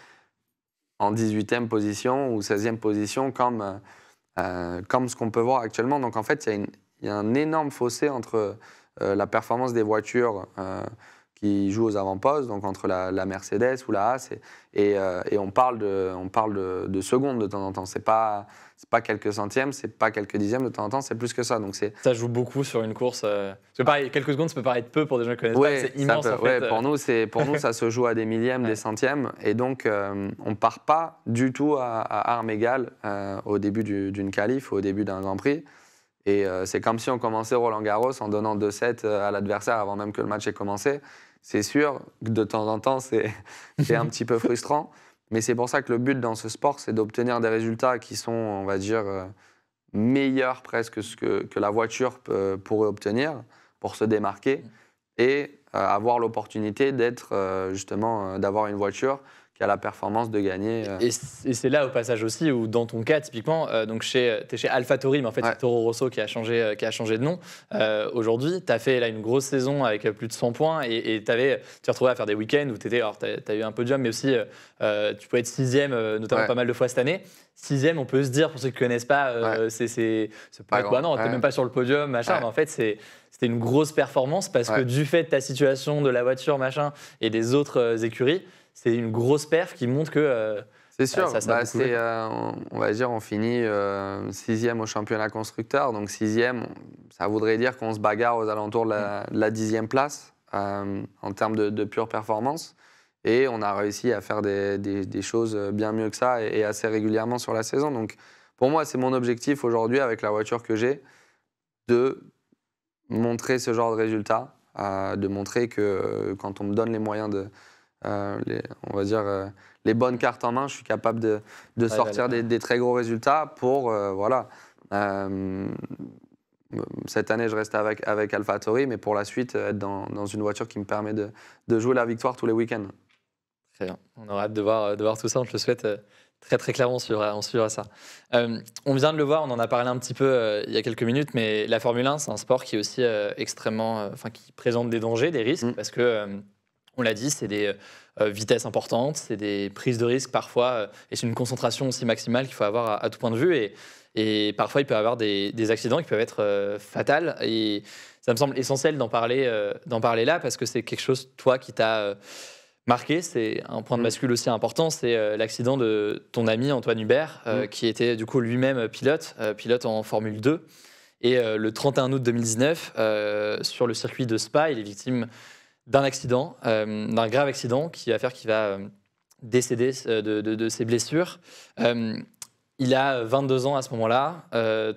en 18e position ou 16e position comme, euh, euh, comme ce qu'on peut voir actuellement. Donc en fait, il y a une il y a un énorme fossé entre euh, la performance des voitures euh, qui jouent aux avant-postes, donc entre la, Mercedes ou la Haas, euh, et, on parle, de, on parle de, secondes de temps en temps. C'est pas pas quelques centièmes, c'est pas quelques dixièmes de temps en temps, c'est plus que ça. Donc ça joue beaucoup sur une course. quelques secondes, ça peut paraître peu pour des gens qui connaissent pas, c'est immense pour nous, pour nous, ça se joue à des millièmes, des centièmes, et donc on part pas du tout à, armes égales au début d'une calife qualif, au début d'un Grand Prix. Et euh, c'est comme si on commençait Roland Garros en donnant 2-7 euh, à l'adversaire avant même que le match ait commencé. C'est sûr que de temps en temps, c'est un petit peu frustrant. Mais c'est pour ça que le but dans ce sport, c'est d'obtenir des résultats qui sont, on va dire, euh, meilleurs presque que, que la voiture pourrait obtenir pour se démarquer et avoir l'opportunité d'être justement d'avoir une voiture qui a la performance de gagner. Euh. Et c'est là, au passage aussi, où dans ton cas, typiquement, euh, donc chez, euh, es chez AlphaTauri, mais en fait, c'est Toro Rosso qui a changé, qui a changé de nom. Aujourd'hui, tu as fait là, une grosse saison avec plus de 100 points et tu avais, tu retrouvé à faire des week-ends où tu étais, alors tu as, eu un peu de mais aussi tu peux être sixième, notamment pas mal de fois cette année. Sixième, on peut se dire, pour ceux qui ne connaissent pas, c'est pas bah non, t'es même pas sur le podium, machin, mais en fait, c'était une grosse performance parce que du fait de ta situation, de la voiture, machin, et des autres écuries, c'est une grosse perf qui montre que. Euh, c'est sûr, ça, ça bah, euh, on va dire, on finit euh, sixième au championnat constructeur. Donc sixième, ça voudrait dire qu'on se bagarre aux alentours de la, dixième place en termes de, pure performance. Et on a réussi à faire des, choses bien mieux que ça et, assez régulièrement sur la saison. Donc, pour moi, c'est mon objectif aujourd'hui avec la voiture que j'ai de montrer ce genre de résultat, de montrer que quand on me donne les moyens de, euh, les, on va dire, euh, les bonnes cartes en main, je suis capable de, de sortir des, très gros résultats pour, euh, voilà. cette année, je reste avec, avec AlphaTauri, mais pour la suite, être dans, dans une voiture qui me permet de, de jouer la victoire tous les week-ends. Très bien. On aura hâte de voir, de voir tout ça. On te le souhaite très très clairement. On suivra, on suivra ça. on vient de le voir. On en a parlé un petit peu il y a quelques minutes, mais la Formule 1, c'est un sport qui est aussi extrêmement, enfin, qui présente des dangers, des risques, mmh. parce que on l'a dit, c'est des euh, euh, vitesses importantes, c'est des prises de risque parfois, euh, et c'est une concentration aussi maximale qu'il faut avoir à, tout point de vue. Et, et parfois, il peut y avoir des, accidents qui peuvent être fatals. Et ça me semble essentiel d'en parler, d'en parler là, parce que c'est quelque chose, toi, qui t'a marqué. C'est un point de bascule mm. aussi important. C'est l'accident de ton ami Antoine Hubert, mm. qui était du coup lui-même pilote, pilote en Formule 2. Et le 31 août 2019, sur le circuit de Spa, il est victime d'un accident, euh, d'un grave accident qui va faire qu'il va euh, décéder euh, de, de, ses blessures. il a 22 ans à ce moment-là.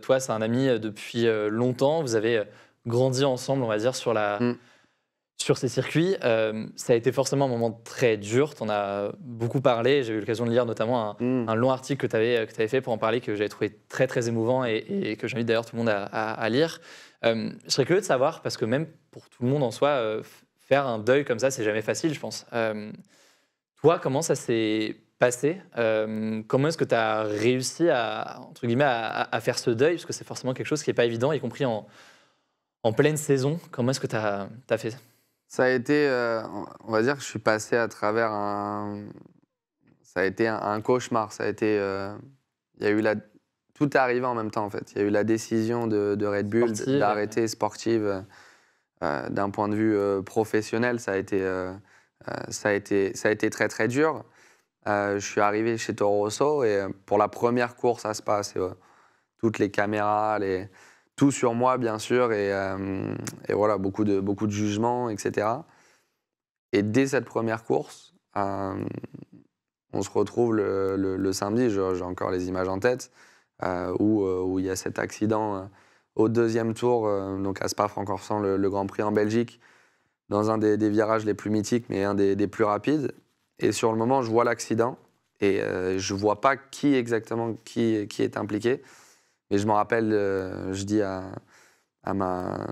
toi, c'est un ami depuis longtemps. Vous avez grandi ensemble, on va dire, sur la. Mm. sur ces circuits, ça a été forcément un moment très dur. Tu en as beaucoup parlé. J'ai eu l'occasion de lire notamment un, mm. long article que tu avais, que avais fait pour en parler, que j'avais trouvé très, très émouvant et, que j'invite d'ailleurs tout le monde à, lire. je serais curieux de savoir, parce que même pour tout le monde en soi, un deuil comme ça, c'est jamais facile, je pense. Euh, toi, comment ça s'est passé euh, Comment est-ce que tu as réussi à, entre guillemets, à, faire ce deuil Parce que c'est forcément quelque chose qui n'est pas évident, y compris en, en pleine saison. Comment est-ce que tu as, fait Ça a été, euh, on va dire je suis passé à travers un... Ça a été un, cauchemar, ça a été... Il y a eu la... Tout est arrivé en même temps, en fait. Il y a eu la décision de, Red Bull d'arrêter sportive. Euh, d'un point de vue euh, professionnel, euh, ça a, été, très très dur. je suis arrivé chez Toro Rosso et pour la première course ça se passe. toutes les caméras, tout sur moi bien sûr et, voilà beaucoup de beaucoup de jugements, etc. Et dès cette première course, on se retrouve le, samedi, j'ai encore les images en tête, où il y a cet accident au deuxième tour, euh, donc à Spa-Francorchamps, le, Grand Prix en Belgique, dans un des, virages les plus mythiques, mais un des, plus rapides. Et sur le moment, je vois l'accident et euh, je vois pas qui exactement qui, qui est impliqué. Mais je me rappelle, euh, je dis à, ma,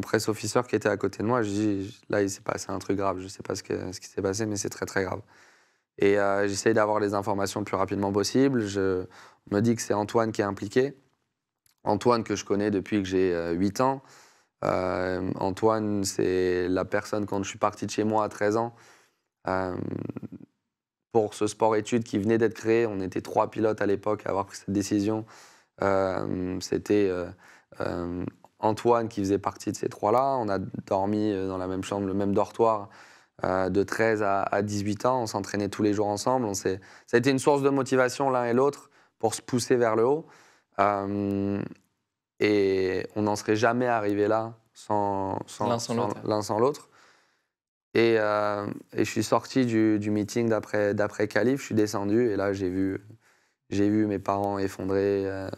presse officer qui était à côté de moi, je dis là il s'est passé un truc grave, je sais pas ce, qui s'est passé, mais c'est très très grave. Et j'essaie j'essaye d'avoir les informations le plus rapidement possible. Je on me dis que c'est Antoine qui est impliqué. Antoine que je connais depuis que j'ai 8 euh, ans. Euh, Antoine, c'est la personne quand je suis parti de chez moi à 13 ans. Euh, pour ce sport-études qui venait d'être créé, on était trois pilotes à l'époque à avoir pris cette décision. C'était Antoine qui faisait partie de ces trois-là. On a dormi dans la même chambre, le même dortoir de 13 à, 18 ans. On s'entraînait tous les jours ensemble. On ça a été une source de motivation l'un et l'autre pour se pousser vers le haut. Euh, et on n'en serait jamais arrivé là sans, l'un sans, l'autre. Euh, et, je suis sorti du, meeting d'après Calif, je suis descendu et là j'ai vu, j'ai vu mes parents effondrés, euh,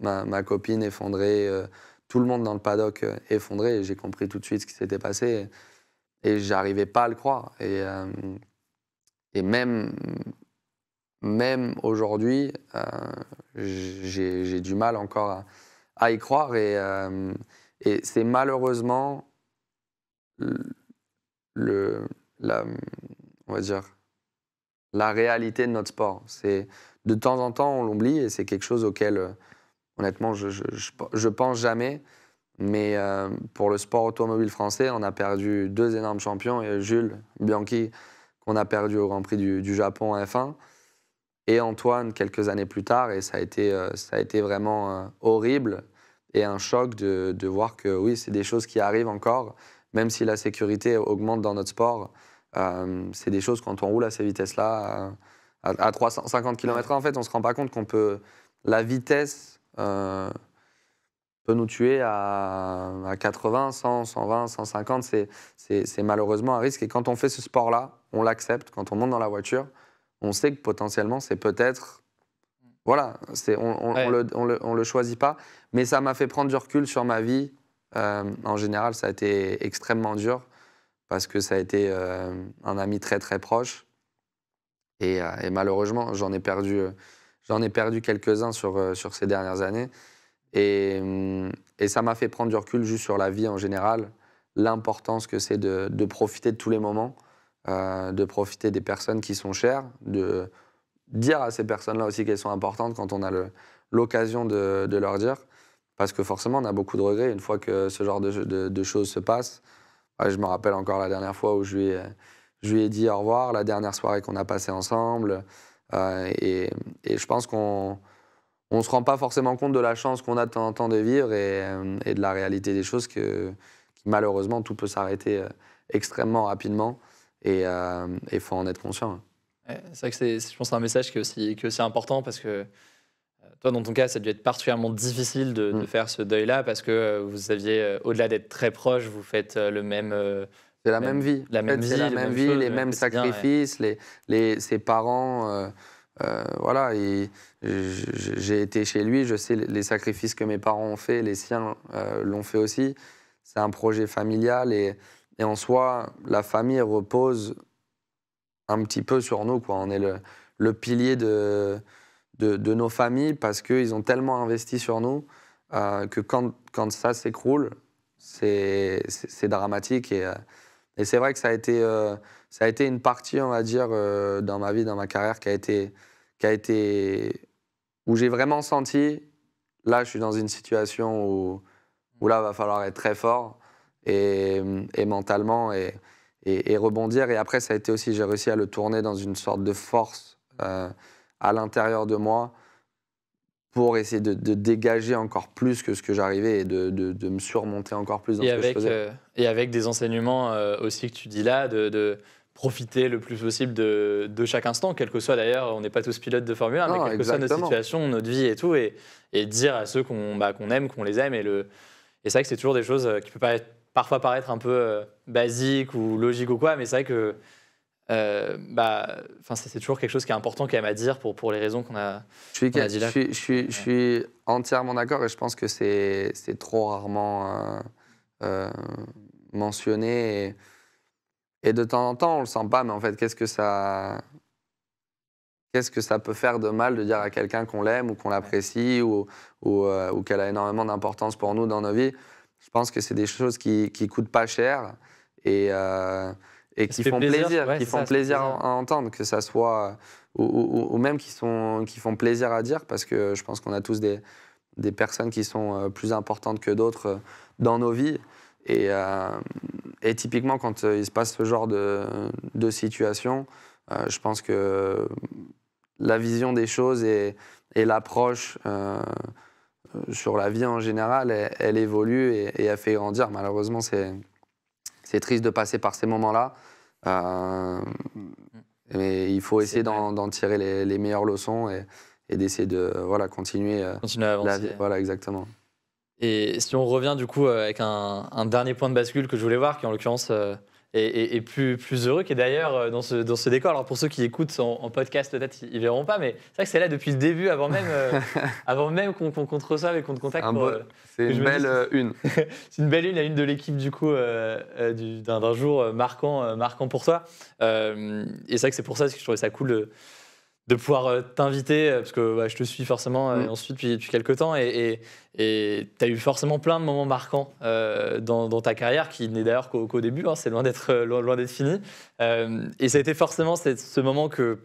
ma, copine effondrée, tout le monde dans le paddock effondré j'ai compris tout de suite ce qui s'était passé et, et j'arrivais pas à le croire. Et, et même, même aujourd'hui, euh, j'ai du mal encore à, y croire. Et, euh, c'est malheureusement le, la, on va dire, la réalité de notre sport. C'est De temps en temps, on l'oublie et c'est quelque chose auquel, euh, honnêtement, je, ne pense jamais. Mais pour le sport automobile français, on a perdu deux énormes champions, Jules Bianchi, qu'on a perdu au Grand Prix du, du Japon en F1, et Antoine quelques années plus tard, et ça a été, euh, ça a été vraiment euh, horrible et un choc de, voir que oui, c'est des choses qui arrivent encore, même si la sécurité augmente dans notre sport. Euh, c'est des choses quand on roule à ces vitesses-là, à, 350 km/h, en fait, on se rend pas compte qu'on peut. La vitesse peut nous tuer à, à, 80, 100, 120, 150. C'est malheureusement un risque. Et quand on fait ce sport-là, on l'accepte. Quand on monte dans la voiture, on sait que potentiellement, c'est peut-être. Voilà, on, on, le, choisit pas. Mais ça m'a fait prendre du recul sur ma vie. Euh, en général, ça a été extrêmement dur parce que ça a été euh, un ami très très proche. Et, euh, malheureusement, j'en ai perdu, j'en ai perdu quelques-uns sur, sur ces dernières années. Hum, et, ça m'a fait prendre du recul juste sur la vie en général, l'importance que c'est de, profiter de tous les moments. Euh, de profiter des personnes qui sont chères, de dire à ces personnes-là aussi qu'elles sont importantes quand on a l'occasion de, leur dire. Parce que forcément, on a beaucoup de regrets une fois que ce genre de, choses se passe. je me rappelle encore la dernière fois où je lui ai, dit au revoir, la dernière soirée qu'on a passée ensemble. Euh, et, je pense qu'on ne se rend pas forcément compte de la chance qu'on a de temps en temps de vivre et, de la réalité des choses que malheureusement tout peut s'arrêter euh, extrêmement rapidement. Et il euh, faut en être conscient. Hein. c'est vrai que c'est, je pense, un message qui est, aussi, qui est important parce que euh, toi, dans ton cas, ça a dû être particulièrement difficile de, mm. faire ce deuil-là parce que euh, vous aviez, au-delà d'être très proche, vous faites le même. C'est la même, vie. La même vie, la même vie, les mêmes sacrifices, les, les, ses parents. voilà, j'ai été chez lui, je sais les sacrifices que mes parents ont fait, les siens l'ont fait aussi. C'est un projet familial et et en soi, la famille repose un petit peu sur nous. On est le, pilier de, nos familles parce qu'ils ont tellement investi sur nous euh, que quand, ça s'écroule, c'est dramatique. Euh, et, c'est vrai que euh, ça a, été, une partie, on va dire, dans ma vie, dans ma carrière, qui a été, où j'ai vraiment senti, là, je suis dans une situation où, où là, va falloir être très fort et, mentalement et, et, rebondir. Et après, ça a été aussi, j'ai réussi à le tourner dans une sorte de force euh, à l'intérieur de moi pour essayer de, dégager encore plus que ce que j'arrivais et de, me surmonter encore plus dans et ce avec, que je faisais. Euh, et avec des enseignements euh, aussi que tu dis là, de, profiter le plus possible de, chaque instant, quel que soit d'ailleurs, on n'est pas tous pilotes de Formule 1, mais quelle que soit notre situation, notre vie et tout, et, et dire à ceux bah, qu'on aime, qu'on les aime, et, le, et c'est vrai que c'est toujours des choses qui peuvent être parfois paraître un peu euh, basique ou logique ou quoi, mais c'est vrai que euh, bah, c'est toujours quelque chose qui est important qu'elle même à dire pour, pour les raisons qu'on a, je suis, là. Je suis, entièrement d'accord et je pense que c'est trop rarement euh, mentionné. Et, de temps en temps, on le sent pas, mais en fait, qu'est-ce que ça. Qu'est-ce que ça peut faire de mal de dire à quelqu'un qu'on l'aime ou qu'on l'apprécie ou, ou qu'elle a énormément d'importance pour nous dans nos vies je pense que c'est des choses qui, qui coûtent pas cher et, euh, et qui font plaisir, qui font plaisir, à entendre, que ça soit ou, même qui sont qui font plaisir à dire parce que je pense qu'on a tous des, des personnes qui sont euh, plus importantes que d'autres euh, dans nos vies. Et, et, typiquement, quand il se passe ce genre de, de situation, je pense que la vision des choses et, et l'approche euh, sur la vie en général, elle, évolue et, et, elle fait grandir. Malheureusement, c'est triste de passer par ces moments-là. Euh, mais il faut essayer d'en tirer les, meilleures leçons et, d'essayer de voilà, continuer, euh, à avancer. Voilà, exactement. Et si on revient du coup avec un, dernier point de bascule que je voulais voir, qui en l'occurrence et, plus, heureux qui d'ailleurs euh, dans ce, décor. Alors pour ceux qui écoutent en, podcast, peut-être ils, verront pas, mais c'est vrai que c'est là depuis le début, avant même, euh, avant même qu'on qu'on te reçoive et qu'on te contacte. c'est euh, une belle une. c'est une belle une, la une de l'équipe du coup d'un jour marquant, marquant pour toi. et c'est vrai que c'est pour ça que je trouvais ça cool de pouvoir euh, t'inviter, euh, parce que bah, je te suis forcément et euh, mm. ensuite depuis, quelques temps, et tu as eu forcément plein de moments marquants dans, ta carrière, qui n'est d'ailleurs qu'au début, hein, c'est loin d'être loin, fini. et ça a été forcément ce moment que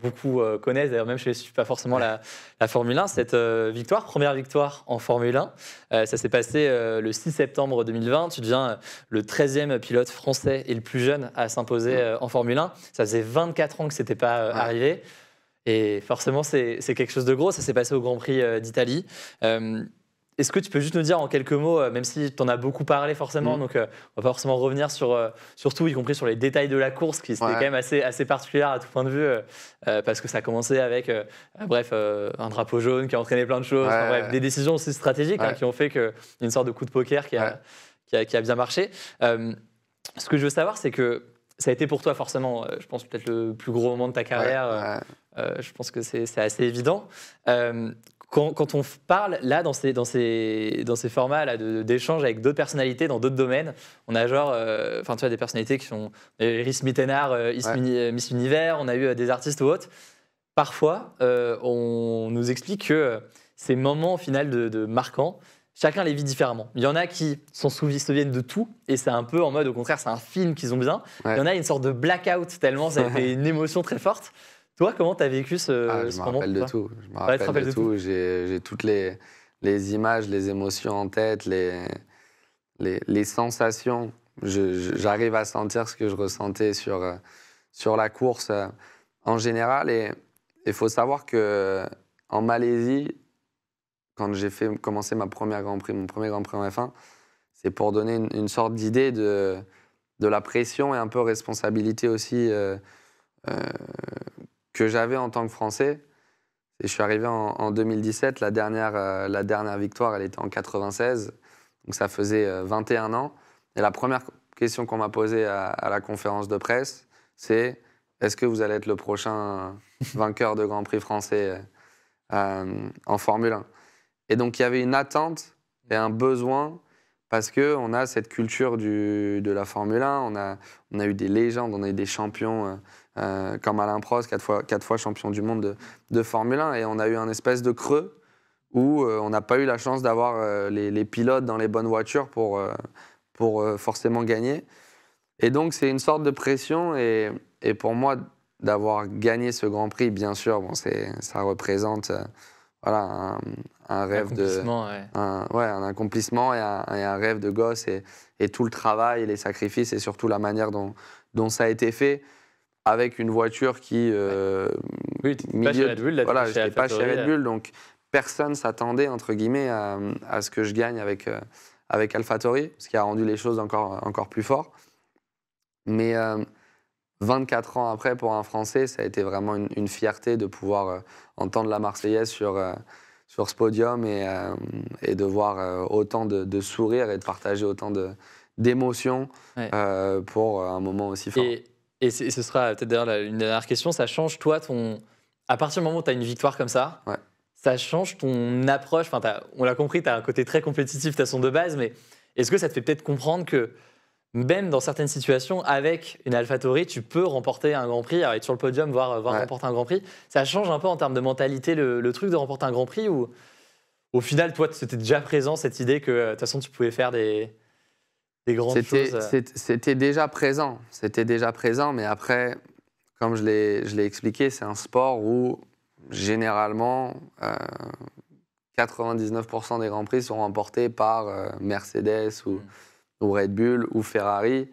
beaucoup euh, connaissent, d'ailleurs même je ne suis pas forcément la, Formule 1, cette euh, victoire, première victoire en Formule 1. Euh, ça s'est passé le 6 septembre 2020, tu deviens le 13e pilote français et le plus jeune à s'imposer en Formule 1. Ça faisait 24 ans que ce n'était pas arrivé. Et forcément, c'est quelque chose de gros. Ça s'est passé au Grand Prix d'Italie. Est-ce que tu peux juste nous dire en quelques mots, euh, même si tu en as beaucoup parlé forcément, mm. donc euh, on va pas forcément revenir sur, euh, surtout tout, y compris sur les détails de la course, qui c'était quand même assez, assez particulière à tout point de vue, parce que ça a commencé avec, bref, un drapeau jaune qui a entraîné plein de choses, bref, des décisions aussi stratégiques hein, qui ont fait que, une sorte de coup de poker qui a, qui a, bien marché. ce que je veux savoir, c'est que ça a été pour toi forcément, je pense, peut-être le plus gros moment de ta carrière. je pense que c'est assez évident. Quand, on parle là dans ces, dans ces, dans ces formats là d'échanges avec d'autres personnalités dans d'autres domaines, on a genre, euh, enfin tu vois, des personnalités qui sont Iris Mittenard, euh, Miss Univers, on a eu euh, des artistes ou autres. Parfois, on nous explique que ces moments au final de, marquants, chacun les vit différemment. Il y en a qui s'en souviennent de tout, et c'est un peu en mode, au contraire, c'est un film qu'ils ont bien. Il y en a une sorte de blackout, tellement ça a été une émotion très forte. Toi, comment tu as vécu ce, ah, moment Je me rappelle de tout. Je me rappelle, de, tout. J'ai toutes les, les, images, les émotions en tête, les, les, les sensations. J'arrive à sentir ce que je ressentais sur, euh, sur la course euh, en général. Et il faut savoir que euh, en Malaisie, quand j'ai fait commencer ma première Grand Prix, mon premier Grand Prix en F1, c'est pour donner une, sorte d'idée de, de la pression et un peu responsabilité aussi que j'avais en tant que Français. Et je suis arrivé en, 2017. La dernière, euh, la dernière victoire, elle était en 96. Donc ça faisait 21 euh, ans. Et la première question qu'on m'a posée à, la conférence de presse, c'est est-ce que vous allez être le prochain vainqueur de Grand Prix français euh, en Formule 1 Et donc il y avait une attente et un besoin parce qu'on a cette culture de la Formule 1. On a, on a eu des légendes, on a eu des champions euh, comme Alain Prost, quatre fois, quatre fois champion du monde de, de, Formule 1. Et on a eu un espèce de creux où euh, on n'a pas eu la chance d'avoir euh, les, les, pilotes dans les bonnes voitures pour, pour forcément gagner. Et donc, c'est une sorte de pression. Et, et pour moi, d'avoir gagné ce Grand Prix, bien sûr, bon, ça représente voilà, un, rêve de. Un, ouais, un accomplissement et un, rêve de gosse et, et tout le travail les sacrifices et surtout la manière dont, dont ça a été fait avec une voiture qui. Euh, pas chez Red Bull, là, voilà, pas chez Red Bull, donc personne s'attendait entre guillemets à, ce que je gagne avec euh, avec AlphaTauri, ce qui a rendu les choses encore encore plus fort. Mais 24 euh, ans après, pour un Français, ça a été vraiment une, fierté de pouvoir euh, entendre la Marseillaise sur sur ce podium et, et de voir autant de, sourires et de partager autant d'émotions pour un moment aussi fort. Et, ce sera peut-être d'ailleurs une dernière question. Ça change, toi, ton. À partir du moment où tu as une victoire comme ça, ça change ton approche. Enfin, on l'a compris, tu as un côté très compétitif, tu as son de base, mais est-ce que ça te fait peut-être comprendre que même dans certaines situations, avec une AlphaTauri, tu peux remporter un Grand Prix, être sur le podium, voire, remporter un Grand Prix. Ça change un peu en termes de mentalité le, truc de remporter un Grand Prix ou au final, toi, c'était déjà présent cette idée que euh, de toute façon, tu pouvais faire des, des grandes choses euh. C'était déjà présent, c'était déjà présent, mais après, comme je l'ai expliqué, c'est un sport où généralement 99% euh, des grands prix sont remportés par euh, Mercedes mm. ou, Red Bull ou Ferrari.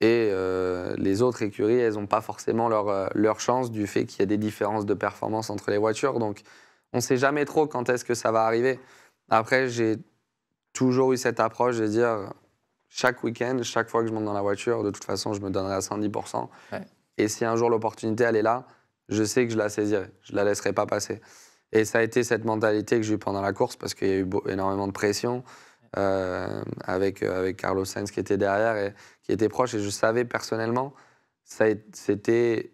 Et les autres écuries, elles n'ont pas forcément leur, leur chance du fait qu'il y a des différences de performance entre les voitures. Donc, on ne sait jamais trop quand est-ce que ça va arriver. Après, j'ai toujours eu cette approche de dire chaque week-end, chaque fois que je monte dans la voiture, de toute façon, je me donnerai à 110%. Et si un jour l'opportunité, elle est là, je sais que je la saisirai, je la laisserai pas passer. Et ça a été cette mentalité que j'ai eue pendant la course, parce qu'il y a eu énormément de pression euh, avec, euh, avec Carlos Sainz qui était derrière et qui était proche. Et je savais personnellement, c'était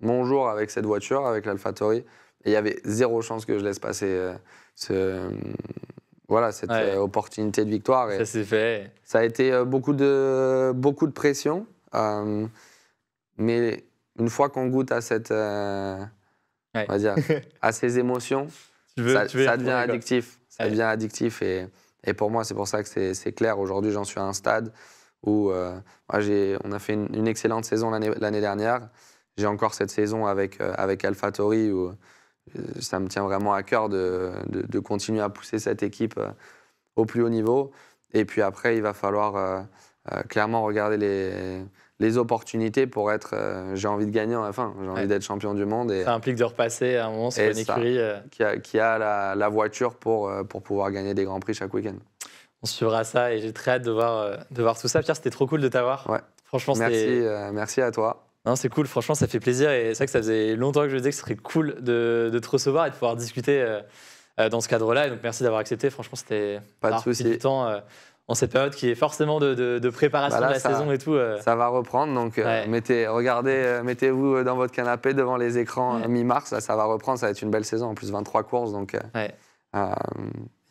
mon jour avec cette voiture, avec l'Alphatori. Et il y avait zéro chance que je laisse passer euh, ce, voilà, cette euh, opportunité de victoire. ça s'est fait. Ça a été euh, beaucoup de, beaucoup de pression. Euh, mais une fois qu'on goûte à cette. à ces émotions, ça, devient addictif. devient addictif. Et, pour moi, c'est pour ça que c'est clair. Aujourd'hui, j'en suis à un stade où on a fait une, excellente saison l'année dernière. J'ai encore cette saison avec, avec Tori euh, ça me tient vraiment à cœur de, de, continuer à pousser cette équipe euh, au plus haut niveau. Et puis après, il va falloir euh, clairement regarder les, les opportunités pour être. j'ai envie de gagner enfin j'ai envie d'être champion du monde. Et, ça implique de repasser à un moment sur écurie. qui a, qui a la, voiture pour, pour pouvoir gagner des grands prix chaque week-end. On suivra ça et j'ai très hâte de voir, de voir tout ça. Pierre, c'était trop cool de t'avoir. Ouais. Franchement, merci, merci à toi c'est cool, franchement, ça fait plaisir. Et c'est vrai que ça faisait longtemps que je disais que ce serait cool de, te recevoir et de pouvoir discuter euh, euh, dans ce cadre-là. Et donc, merci d'avoir accepté. Franchement, c'était pas de souci. Du temps euh, en cette période qui est forcément de, préparation bah à de la saison et tout. Ça va reprendre, donc mettez, regardez, mettez-vous dans votre canapé devant les écrans mi-mars, ça va reprendre, ça va être une belle saison, en plus 23 courses, donc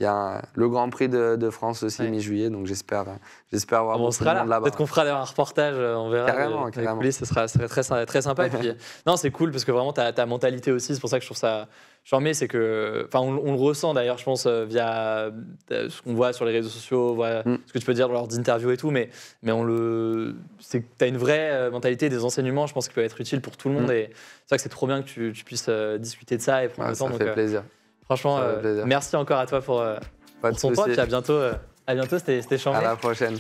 il y a le Grand Prix de, France aussi mi-juillet, donc j'espère, j'espère avoir. Bon, là. bas Peut-être qu'on fera un reportage, euh, on verra. Carrément, euh, carrément. ce sera, très, sympa. non, c'est cool parce que vraiment ta, ta mentalité aussi, c'est pour ça que je trouve ça charmé, c'est que, enfin, on, le ressent d'ailleurs, je pense, euh, via ce qu'on voit sur les réseaux sociaux, mm. ce que tu peux dire lors d'interviews et tout, mais, mais on le, c'est, as une vraie mentalité des enseignements, je pense, qui peut être utile pour tout le monde. Mm. Et c'est vrai que c'est trop bien que tu, puisses discuter de ça et prendre le temps. Ça fait plaisir. Franchement, euh, merci encore à toi pour, euh, ton temps. et à bientôt, euh, à bientôt, c'était chambé. À la prochaine.